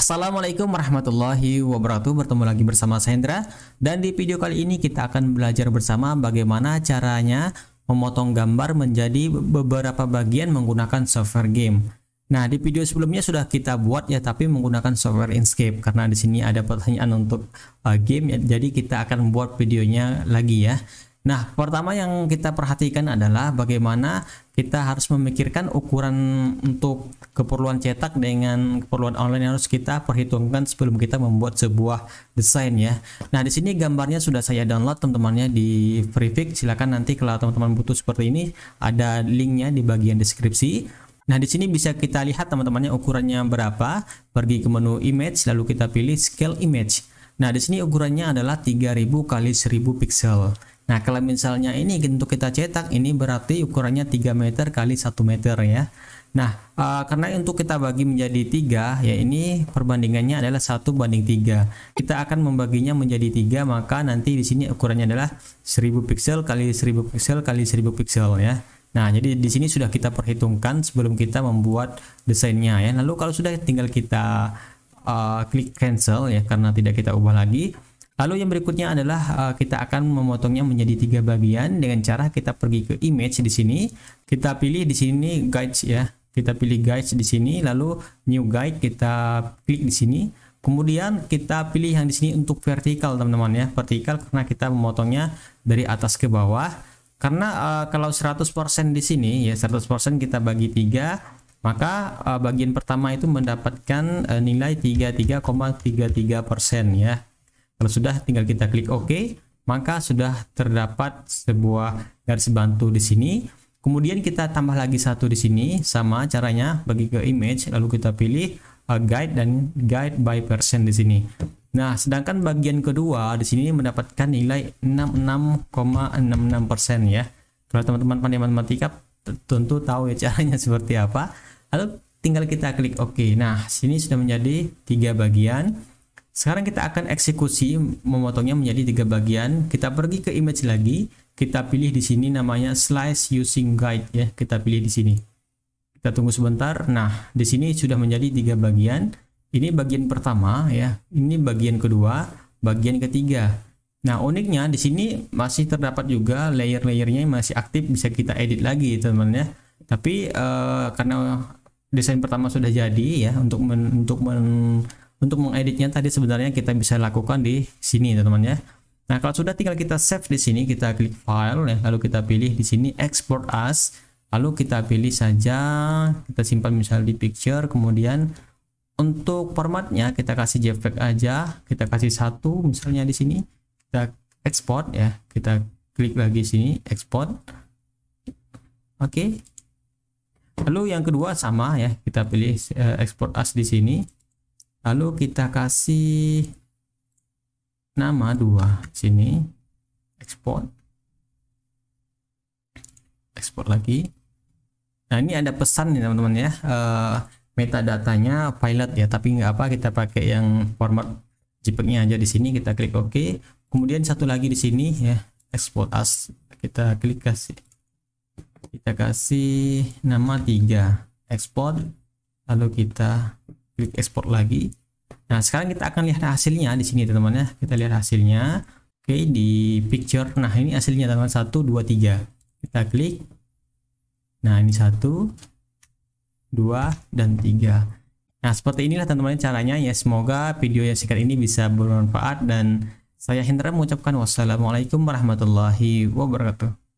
Assalamualaikum warahmatullahi wabarakatuh Bertemu lagi bersama Sandra Dan di video kali ini kita akan belajar bersama bagaimana caranya memotong gambar menjadi beberapa bagian menggunakan software game Nah di video sebelumnya sudah kita buat ya tapi menggunakan software Inkscape Karena di sini ada pertanyaan untuk uh, game ya, jadi kita akan buat videonya lagi ya Nah, pertama yang kita perhatikan adalah bagaimana kita harus memikirkan ukuran untuk keperluan cetak dengan keperluan online yang harus kita perhitungkan sebelum kita membuat sebuah desain ya. Nah, di sini gambarnya sudah saya download teman-temannya di Freepik. Silakan nanti kalau teman-teman butuh seperti ini ada linknya di bagian deskripsi. Nah, di sini bisa kita lihat teman-temannya ukurannya berapa. Pergi ke menu image lalu kita pilih scale image. Nah, di sini ukurannya adalah 3000 kali 1000 pixel. Nah, kalau misalnya ini untuk kita cetak ini berarti ukurannya 3 meter kali 1 meter ya. Nah, uh, karena untuk kita bagi menjadi tiga, ya ini perbandingannya adalah satu banding tiga. Kita akan membaginya menjadi tiga, maka nanti di sini ukurannya adalah 1000 pixel kali 1000 pixel kali 1000 pixel ya. Nah, jadi di sini sudah kita perhitungkan sebelum kita membuat desainnya ya. Lalu kalau sudah tinggal kita uh, klik cancel ya karena tidak kita ubah lagi. Lalu yang berikutnya adalah uh, kita akan memotongnya menjadi tiga bagian dengan cara kita pergi ke image di sini, kita pilih di sini guides ya kita pilih guides di sini lalu new guide kita klik di sini kemudian kita pilih yang di sini untuk vertikal teman-teman ya vertikal karena kita memotongnya dari atas ke bawah karena uh, kalau 100% di sini ya 100% kita bagi tiga maka uh, bagian pertama itu mendapatkan uh, nilai 33,33% ,33 ya kalau sudah tinggal kita klik OK maka sudah terdapat sebuah garis bantu di sini Kemudian kita tambah lagi satu di sini, sama caranya bagi ke image, lalu kita pilih uh, guide dan guide by percent di sini. Nah, sedangkan bagian kedua di sini mendapatkan nilai 66,66% ya. Kalau teman-teman pandai matematika tentu tahu ya caranya seperti apa. Lalu tinggal kita klik OK. Nah, sini sudah menjadi tiga bagian. Sekarang kita akan eksekusi memotongnya menjadi tiga bagian. Kita pergi ke image lagi kita pilih di sini namanya slice using guide ya kita pilih di sini kita tunggu sebentar nah di sini sudah menjadi tiga bagian ini bagian pertama ya ini bagian kedua bagian ketiga nah uniknya di sini masih terdapat juga layer-layernya masih aktif bisa kita edit lagi teman-teman ya tapi uh, karena desain pertama sudah jadi ya untuk men, untuk men, untuk mengeditnya tadi sebenarnya kita bisa lakukan di sini teman-teman ya Nah, kalau sudah tinggal kita save di sini, kita klik file ya, lalu kita pilih di sini export as, lalu kita pilih saja, kita simpan misalnya di picture, kemudian untuk formatnya kita kasih JPEG aja, kita kasih satu misalnya di sini, kita export ya, kita klik lagi sini export. Oke. Okay. Lalu yang kedua sama ya, kita pilih eh, export as di sini. Lalu kita kasih nama dua sini export export lagi nah ini ada pesan nih teman-teman ya uh, metadatanya pilot ya tapi nggak apa kita pakai yang format jpegnya aja di sini kita klik OK kemudian satu lagi di sini ya export as kita klik kasih kita kasih nama tiga export lalu kita klik export lagi Nah, sekarang kita akan lihat hasilnya di sini teman-teman ya. Kita lihat hasilnya. Oke, di picture. Nah, ini hasilnya teman-teman 1 2 3. Kita klik. Nah, ini 1 2 dan 3. Nah, seperti inilah teman-teman caranya. Ya, semoga video yang singkat ini bisa bermanfaat dan saya Hendra mengucapkan wassalamualaikum warahmatullahi wabarakatuh.